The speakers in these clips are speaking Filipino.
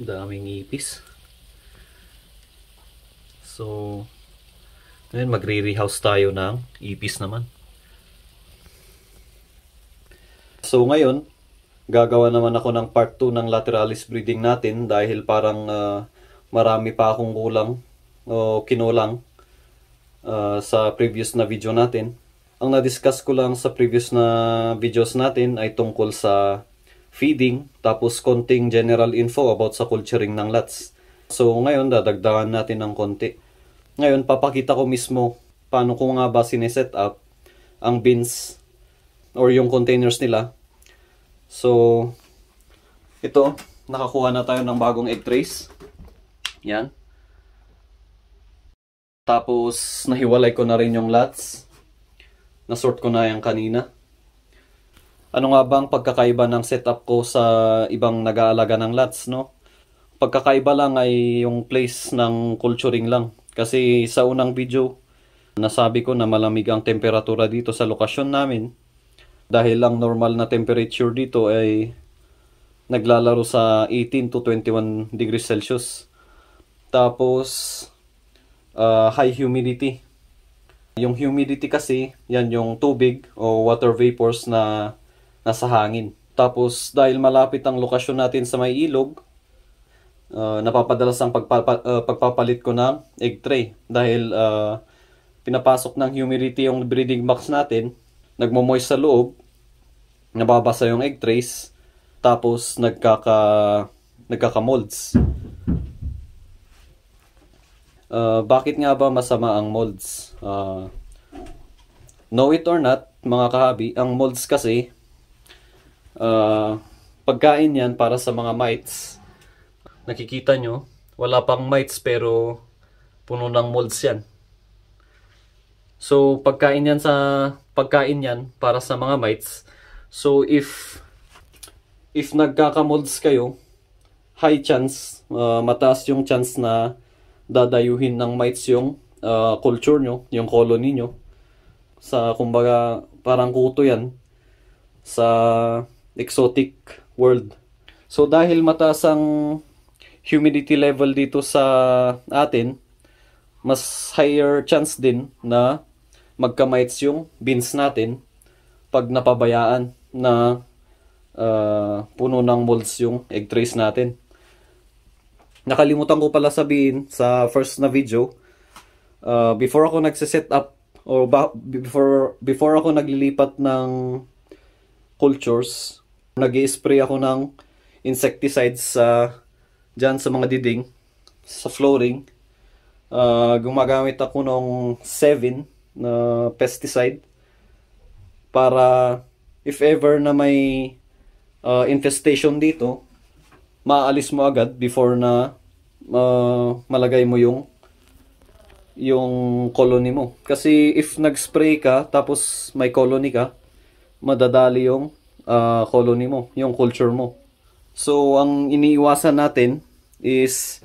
daming ipis so ngayon magre-rehouse tayo ng ipis naman so ngayon gagawa naman ako ng part 2 ng lateralis breeding natin dahil parang uh, marami pa akong kulang o kinulang uh, sa previous na video natin. Ang na-discuss ko lang sa previous na videos natin ay tungkol sa feeding, tapos konting general info about sa culturing ng lats. So ngayon dadagdagan natin ng konti. Ngayon papakita ko mismo paano ko nga ba sineset up ang bins or yung containers nila. So ito, nakakuha na tayo ng bagong egg trays. Yan. Tapos nahiwalay ko na rin yung lats. Nasort ko na yan kanina. Ano nga ba ang pagkakaiba ng setup ko sa ibang nag-aalaga ng lats, no? Pagkakaiba lang ay yung place ng culturing lang. Kasi sa unang video, nasabi ko na malamig ang temperatura dito sa lokasyon namin. Dahil lang normal na temperature dito ay naglalaro sa 18 to 21 degrees Celsius. Tapos, uh, high humidity. Yung humidity kasi, yan yung tubig o water vapors na nasa hangin. Tapos dahil malapit ang lokasyon natin sa may ilog, uh, napapadalas ang pagpapa, uh, pagpapalit ko ng egg tray dahil uh, pinapasok ng humidity yung breeding box natin, nagmo-moist sa loob, nababasa yung egg trays, tapos nagkaka nagkaka-molds. Uh, bakit nga ba masama ang molds? Uh, know it or not, mga kahabi, ang molds kasi uh, pagkain yan para sa mga mites. Nakikita nyo, wala pang mites pero puno ng molds yan. So, pagkain yan sa pagkain yan para sa mga mites. So, if if nagkakamolds kayo, high chance, uh, mataas yung chance na dadayuhin ng mites yung uh, culture nyo, yung colony nyo. Sa, kumbaga, parang kuto yan sa exotic world. So dahil mataas ang humidity level dito sa atin, mas higher chance din na magkamites yung beans natin pag napabayaan na uh, puno ng molds yung egg trays natin. Nakalimutan ko pala sabihin sa first na video, uh, before ako nagse-set up or before before ako naglilipat ng cultures, nag spray ako ng insecticides sa dyan sa mga diding sa flooring uh, gumagamit ako ng 7 na uh, pesticide para if ever na may uh, infestation dito maalis mo agad before na uh, malagay mo yung yung colony mo kasi if nag-spray ka tapos may colony ka madadali yung uh, colony mo, yung culture mo. So, ang iniiwasan natin is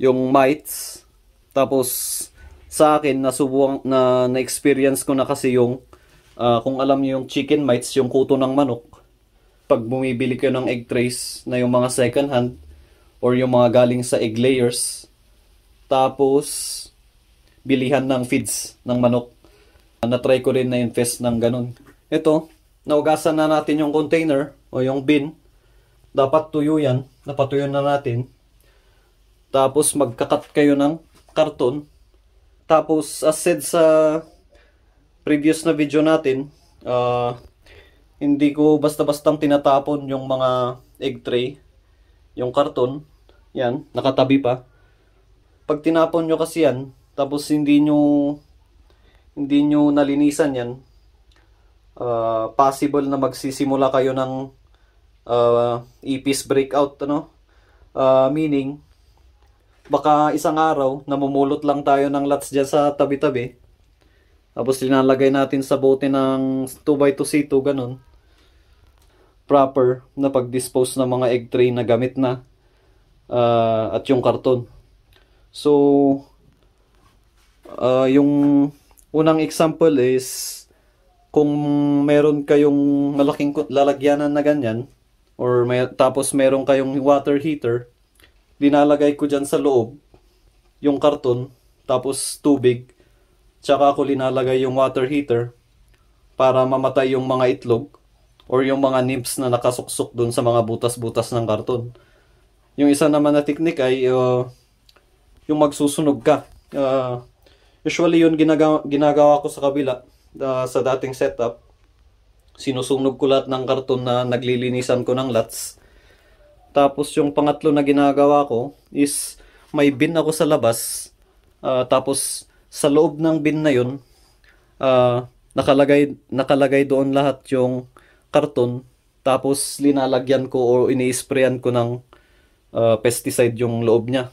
yung mites. Tapos, sa akin, nasubukan, na, na-experience ko na kasi yung, uh, kung alam niyo yung chicken mites, yung kuto ng manok. Pag bumibili kayo ng egg trays na yung mga second hand or yung mga galing sa egg layers. Tapos, bilihan ng feeds ng manok. Na-try ko rin na-invest ng ganun. Ito, naugasan na natin yung container o yung bin. Dapat tuyo yan. Napatuyo na natin. Tapos magkakat kayo ng karton. Tapos as said sa previous na video natin, uh, hindi ko basta-bastang tinatapon yung mga egg tray, yung karton. Yan, nakatabi pa. Pag tinapon nyo kasi yan, tapos hindi nyo, hindi nyo nalinisan yan, uh, possible na magsisimula kayo ng uh, ah, ipis e breakout ano uh, meaning baka isang araw namumulot lang tayo ng lots dyan sa tabi-tabi tapos linalagay natin sa bote ng 2x2 C2 ganun proper na pag-dispose ng mga egg tray na gamit na uh, at yung karton so uh, yung unang example is kung meron kayong malaking lalagyanan na ganyan, or may, tapos meron kayong water heater, dinalagay ko dyan sa loob yung karton, tapos tubig, tsaka ako linalagay yung water heater para mamatay yung mga itlog or yung mga nymphs na nakasuksok dun sa mga butas-butas ng karton. Yung isa naman na technique ay uh, yung magsusunog ka. Uh, usually yun ginaga- ginagawa ko sa kabila uh, sa dating setup, sinusunog ko lahat ng karton na naglilinisan ko ng lats. Tapos yung pangatlo na ginagawa ko is may bin ako sa labas. Uh, tapos sa loob ng bin na yun, uh, nakalagay, nakalagay doon lahat yung karton. Tapos linalagyan ko o ini-sprayan ko ng uh, pesticide yung loob niya.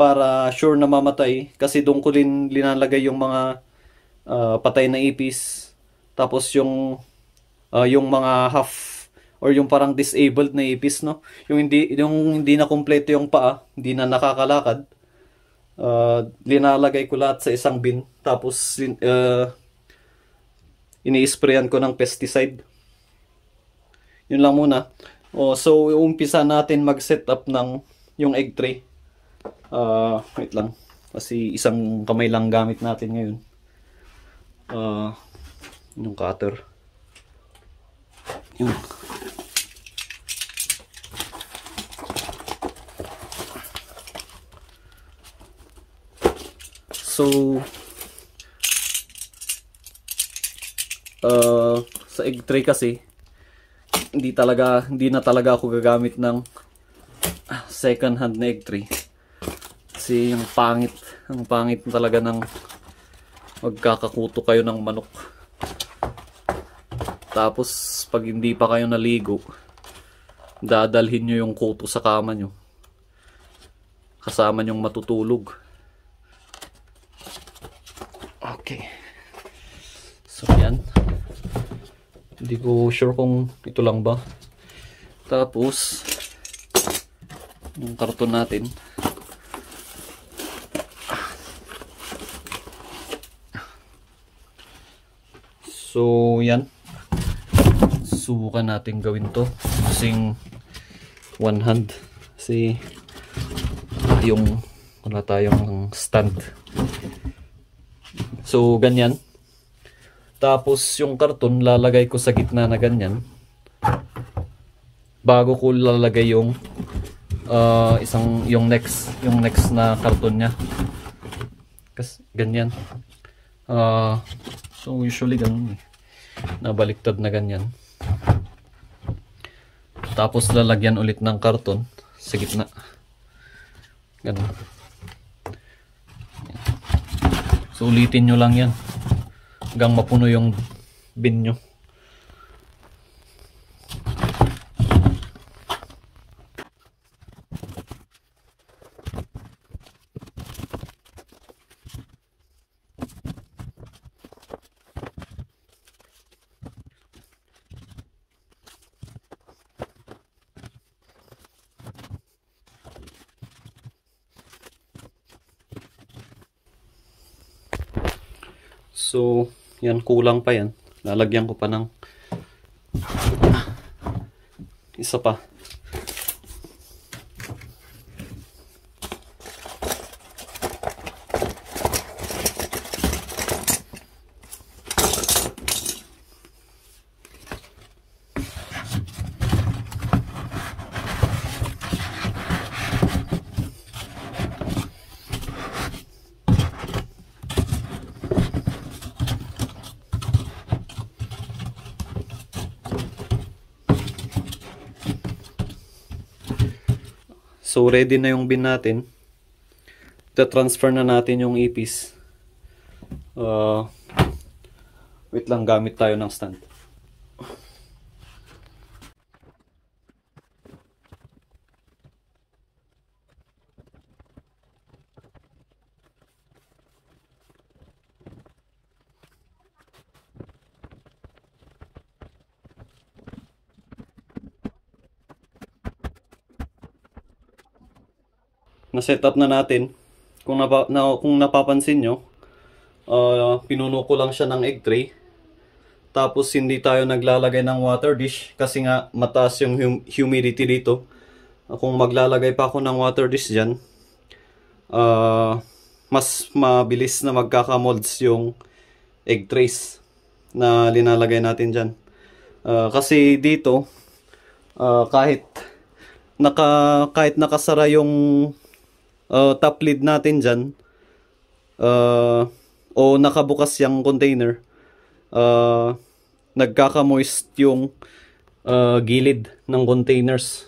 Para sure na mamatay kasi doon ko rin linalagay yung mga uh, patay na ipis. Tapos yung uh, yung mga half or yung parang disabled na ipis no. Yung hindi yung hindi na kumpleto yung paa, hindi na nakakalakad. Uh, linalagay ko lahat sa isang bin tapos uh, ini-sprayan ko ng pesticide. Yun lang muna. Oh, so umpisa natin mag setup ng yung egg tray. Uh, wait lang kasi isang kamay lang gamit natin ngayon uh, yung cutter yung so uh, sa egg tray kasi hindi talaga hindi na talaga ako gagamit ng second hand na egg tray kasi ang pangit ang pangit talaga ng magkakakuto kayo ng manok. Tapos, pag hindi pa kayo naligo, dadalhin nyo yung kuto sa kama nyo. Kasama nyong matutulog. Okay. So, yan. Hindi ko sure kung ito lang ba. Tapos, yung karton natin. So, yan. Subukan natin gawin to. Using one hand. Kasi yung wala tayong stand. So, ganyan. Tapos, yung karton, lalagay ko sa gitna na ganyan. Bago ko lalagay yung uh, isang, yung next, yung next na karton niya. Kasi, ganyan. Ah... Uh, So usually ganun eh. Nabaliktad na ganyan. Tapos lalagyan ulit ng karton sa gitna. Ganun. So ulitin nyo lang yan. Hanggang mapuno yung bin nyo. So, yan kulang pa yan. Lalagyan ko pa ng isa pa. So, ready na yung bin natin. Ita-transfer na natin yung ipis. Uh, wait lang, gamit tayo ng stand. na-setup na natin. Kung, napa, na, kung napapansin nyo, uh, pinuno ko lang siya ng egg tray. Tapos hindi tayo naglalagay ng water dish kasi nga mataas yung hum humidity dito. Kung maglalagay pa ako ng water dish dyan, uh, mas mabilis na magkakamolds yung egg trays na linalagay natin dyan. Uh, kasi dito, uh, kahit naka kahit nakasara yung uh, top lid natin dyan uh, o nakabukas yung container uh, nagkakamoist yung uh, gilid ng containers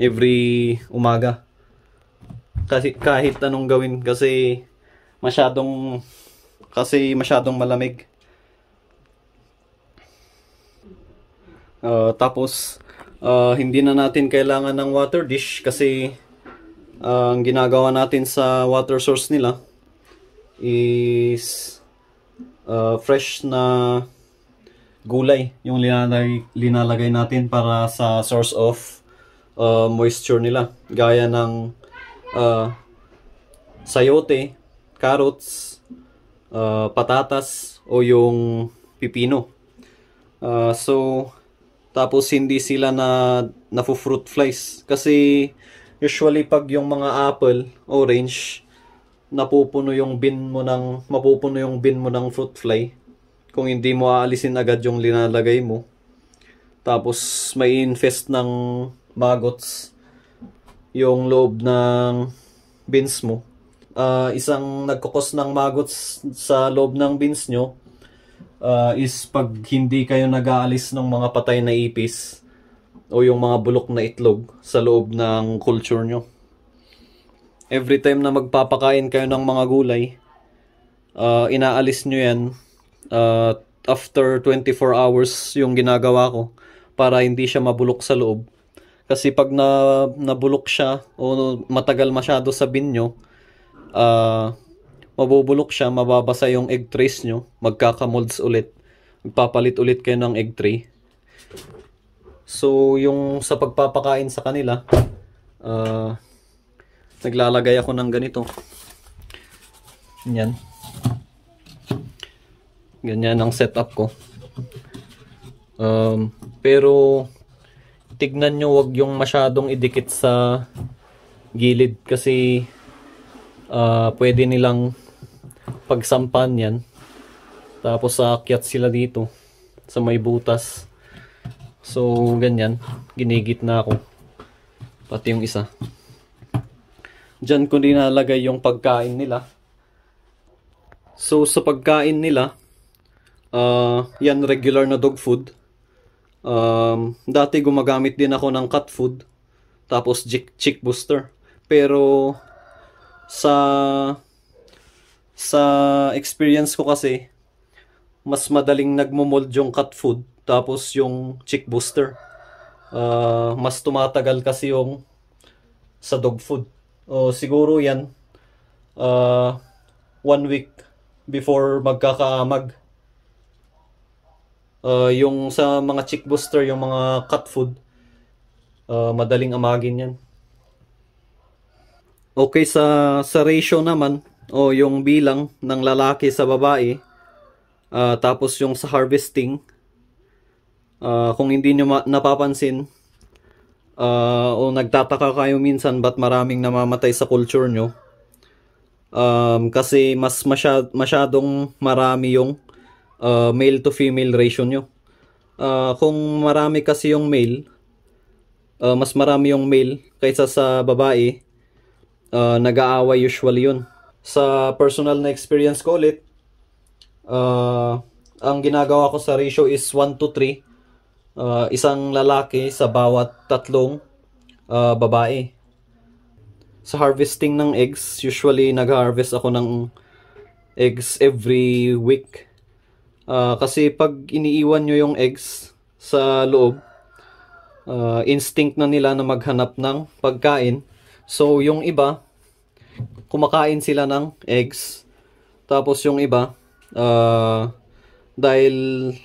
every umaga kasi kahit anong gawin kasi masyadong kasi masyadong malamig uh, tapos uh, hindi na natin kailangan ng water dish kasi ang ginagawa natin sa water source nila is uh, fresh na gulay yung linalagay, linalagay natin para sa source of uh, moisture nila gaya ng uh, sayote, carrots, uh, patatas o yung pipino. Uh, so tapos hindi sila na na flies kasi usually pag yung mga apple, orange, napupuno yung bin mo ng, mapupuno yung bin mo ng fruit fly. Kung hindi mo aalisin agad yung linalagay mo. Tapos may infest ng maggots yung loob ng bins mo. Uh, isang nagkukos ng maggots sa loob ng bins nyo uh, is pag hindi kayo nag-aalis ng mga patay na ipis o yung mga bulok na itlog sa loob ng culture nyo. Every time na magpapakain kayo ng mga gulay, uh, inaalis nyo yan uh, after 24 hours yung ginagawa ko para hindi siya mabulok sa loob. Kasi pag na, nabulok siya o matagal masyado sa bin nyo, uh, mabubulok siya, mababasa yung egg trays nyo, magkakamolds ulit, magpapalit ulit kayo ng egg tray. So, yung sa pagpapakain sa kanila, uh, naglalagay ako ng ganito. Yan. Ganyan ang setup ko. Um, pero, tignan nyo wag yung masyadong idikit sa gilid kasi uh, pwede nilang pagsampan yan. Tapos aakyat sila dito sa may butas. So, ganyan. Ginigit na ako. Pati yung isa. Diyan ko dinalagay yung pagkain nila. So, sa pagkain nila, uh, yan regular na dog food. Um, dati gumagamit din ako ng cat food. Tapos chick booster. Pero, sa sa experience ko kasi, mas madaling nagmumold yung cat food tapos yung chick booster. Uh, mas tumatagal kasi yung sa dog food. O siguro yan uh, one week before magkakaamag. Uh, yung sa mga chick booster, yung mga cat food, uh, madaling amagin yan. Okay, sa, sa ratio naman, o yung bilang ng lalaki sa babae, uh, tapos yung sa harvesting, Uh, kung hindi nyo napapansin, uh, o nagtataka kayo minsan ba't maraming namamatay sa culture nyo, um, kasi mas masyad, masyadong marami yung uh, male to female ratio nyo. Uh, kung marami kasi yung male, uh, mas marami yung male kaysa sa babae, uh, nag-aaway usually yun. Sa personal na experience ko ulit, uh, ang ginagawa ko sa ratio is 1 to 3 uh, isang lalaki sa bawat tatlong uh, babae. Sa harvesting ng eggs, usually nag-harvest ako ng eggs every week. Uh, kasi pag iniiwan nyo yung eggs sa loob, uh, instinct na nila na maghanap ng pagkain. So yung iba, kumakain sila ng eggs. Tapos yung iba, uh, dahil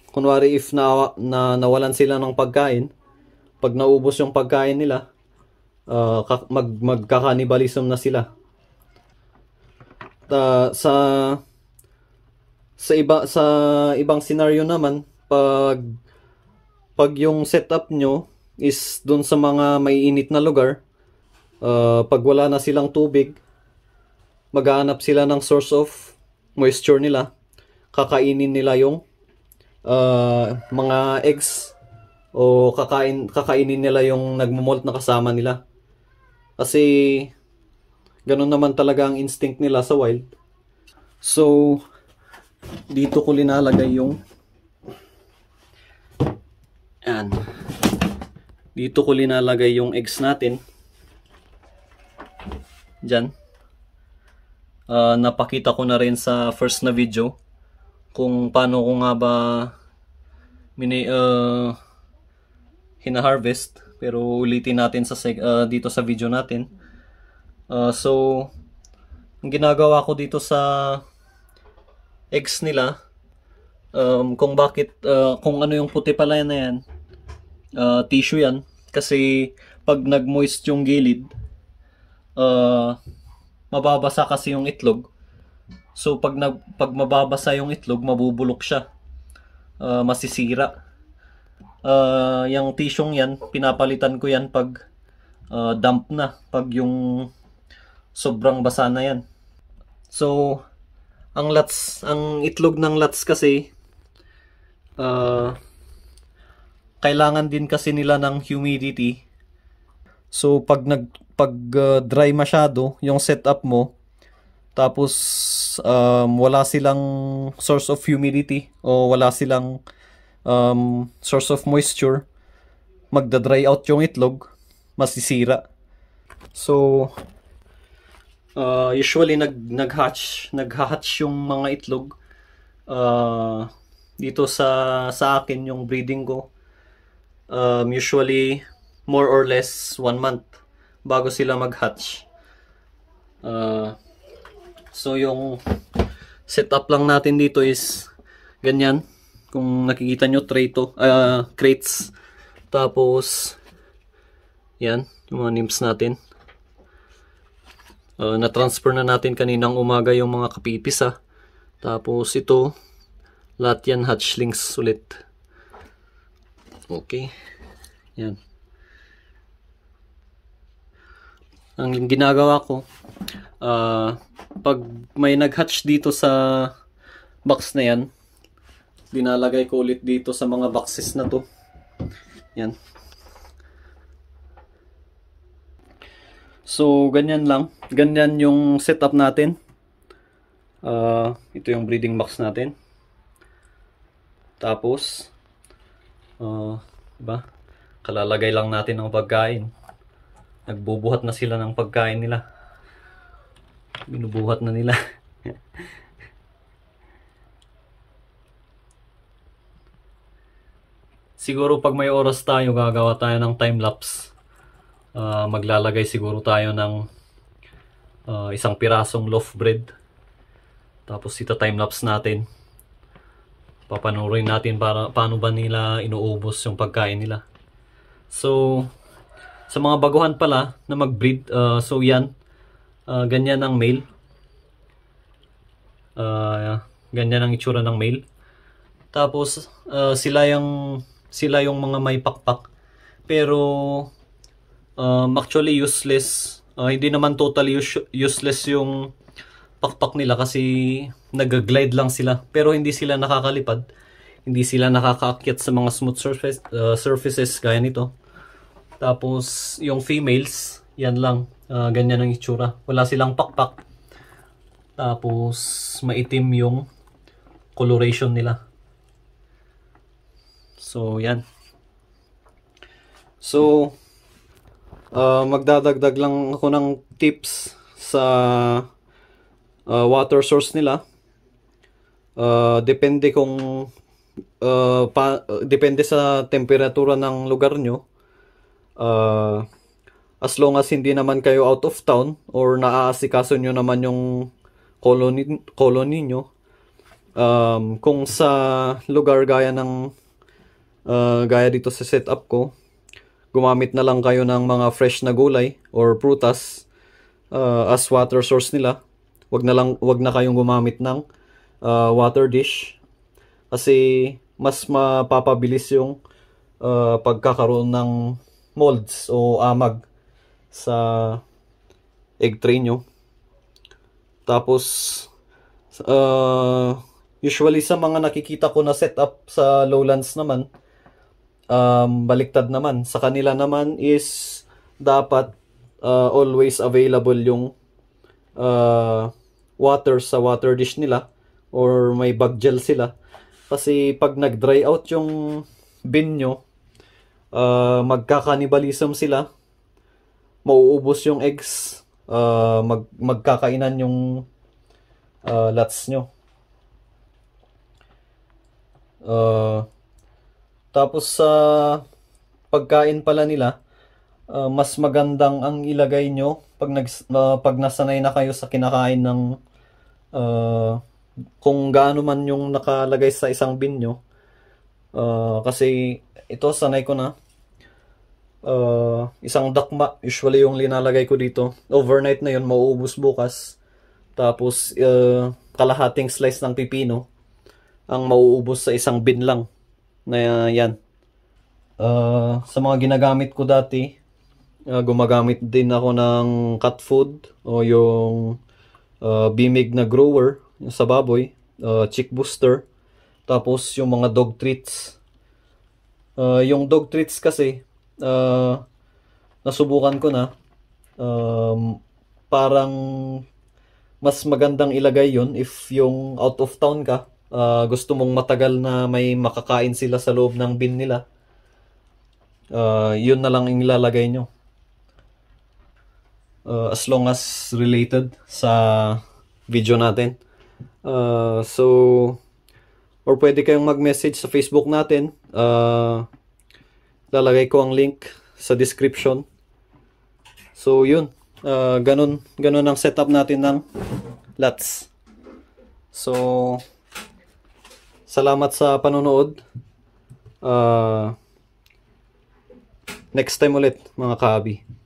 kunwari if na, na nawalan sila ng pagkain, pag naubos yung pagkain nila, uh, mag magkakanibalism na sila. Uh, sa sa iba sa ibang scenario naman pag pag yung setup nyo is doon sa mga may init na lugar uh, pag wala na silang tubig maghahanap sila ng source of moisture nila kakainin nila yung uh, mga eggs o kakain kakainin nila yung nagmumolt na kasama nila. Kasi ganun naman talaga ang instinct nila sa wild. So dito ko linalagay yung yan. Dito ko linalagay yung eggs natin. Diyan. Uh, napakita ko na rin sa first na video kung paano ko nga ba mini, uh, hina-harvest. Pero ulitin natin sa uh, dito sa video natin. Uh, so, ang ginagawa ko dito sa eggs nila, um, kung bakit, uh, kung ano yung puti pala yan na yan, uh, tissue yan. Kasi pag nag-moist yung gilid, uh, mababasa kasi yung itlog. So pag, na, pag mababasa yung itlog, mabubulok siya. Uh, masisira. Uh, yung tissue yan, pinapalitan ko yan pag uh, ah, dump na. Pag yung sobrang basa na yan. So, ang lats, ang itlog ng lats kasi, uh, kailangan din kasi nila ng humidity. So, pag nag pag uh, dry masyado yung setup mo, tapos um, wala silang source of humidity o wala silang um, source of moisture. Magda-dry out yung itlog, masisira. So uh, usually nag nag-hatch, nag-hatch yung mga itlog. Uh, dito sa sa akin yung breeding ko um, usually more or less one month bago sila mag-hatch. Uh, So yung setup lang natin dito is ganyan. Kung nakikita nyo, tray to, uh, crates. Tapos, yan, yung mga nymphs natin. Uh, na-transfer na natin kaninang umaga yung mga kapipis ha. Ah. Tapos ito, lahat yan hatchlings ulit. Okay. Yan. ang ginagawa ko uh, pag may nag-hatch dito sa box na yan dinalagay ko ulit dito sa mga boxes na to yan so ganyan lang ganyan yung setup natin uh, ito yung breeding box natin tapos uh, ah, ba diba? kalalagay lang natin ng pagkain Nagbubuhat na sila ng pagkain nila. Binubuhat na nila. siguro pag may oras tayo, gagawa tayo ng time-lapse. Uh, maglalagay siguro tayo ng uh, isang pirasong loaf bread. Tapos ita time-lapse natin. Papanurin natin para, paano ba nila inuubos yung pagkain nila. So, sa mga baguhan pala na mag-breed, uh, so yan, uh, ganyan ang male. Uh, ganyan ang itsura ng male. Tapos uh, sila yung sila yung mga may pakpak. Pero um, actually useless. Uh, hindi naman totally useless yung pakpak nila kasi nagaglide lang sila. Pero hindi sila nakakalipad. Hindi sila nakakaakyat sa mga smooth surface, uh, surfaces gaya nito. Tapos, yung females, yan lang. Uh, ganyan ang itsura. Wala silang pakpak. Tapos, maitim yung coloration nila. So, yan. So, uh, magdadagdag lang ako ng tips sa uh, water source nila. Uh, depende kung uh, pa, depende sa temperatura ng lugar nyo Uh, as long as hindi naman kayo out of town or naaasikaso nyo naman yung colony, colony nyo, um, kung sa lugar gaya ng uh, gaya dito sa setup ko, gumamit na lang kayo ng mga fresh na gulay or prutas uh, as water source nila. Wag na lang wag na kayong gumamit ng uh, water dish kasi mas mapapabilis yung uh, pagkakaroon ng molds o amag sa egg tray nyo. Tapos, uh, usually sa mga nakikita ko na setup sa lowlands naman, um, baliktad naman. Sa kanila naman is dapat uh, always available yung uh, water sa water dish nila or may bug gel sila. Kasi pag nag-dry out yung bin nyo, uh, magkakanibalism sila, mauubos yung eggs, uh, mag magkakainan yung uh, lots nyo. Uh, tapos sa uh, pagkain pala nila, uh, mas magandang ang ilagay nyo pag, nag, uh, pag nasanay na kayo sa kinakain ng uh, kung gaano man yung nakalagay sa isang bin nyo Uh, kasi ito sanay ko na. Uh, isang dakma, usually yung linalagay ko dito. Overnight na yun, mauubos bukas. Tapos uh, kalahating slice ng pipino ang mauubos sa isang bin lang. Na uh, yan. Uh, sa mga ginagamit ko dati, uh, gumagamit din ako ng cut food o yung uh, bimig na grower sa baboy, uh, chick booster tapos yung mga dog treats. Uh, yung dog treats kasi, uh, nasubukan ko na. Um, parang mas magandang ilagay yon if yung out of town ka. Uh, gusto mong matagal na may makakain sila sa loob ng bin nila. Uh, yun na lang yung ilalagay nyo. Uh, as long as related sa video natin. Uh, so, or pwede kayong mag-message sa Facebook natin. Uh, lalagay ko ang link sa description. So, yun. Uh, ganun, ganun ang setup natin ng LATS. So, salamat sa panonood. Uh, next time ulit, mga kaabi.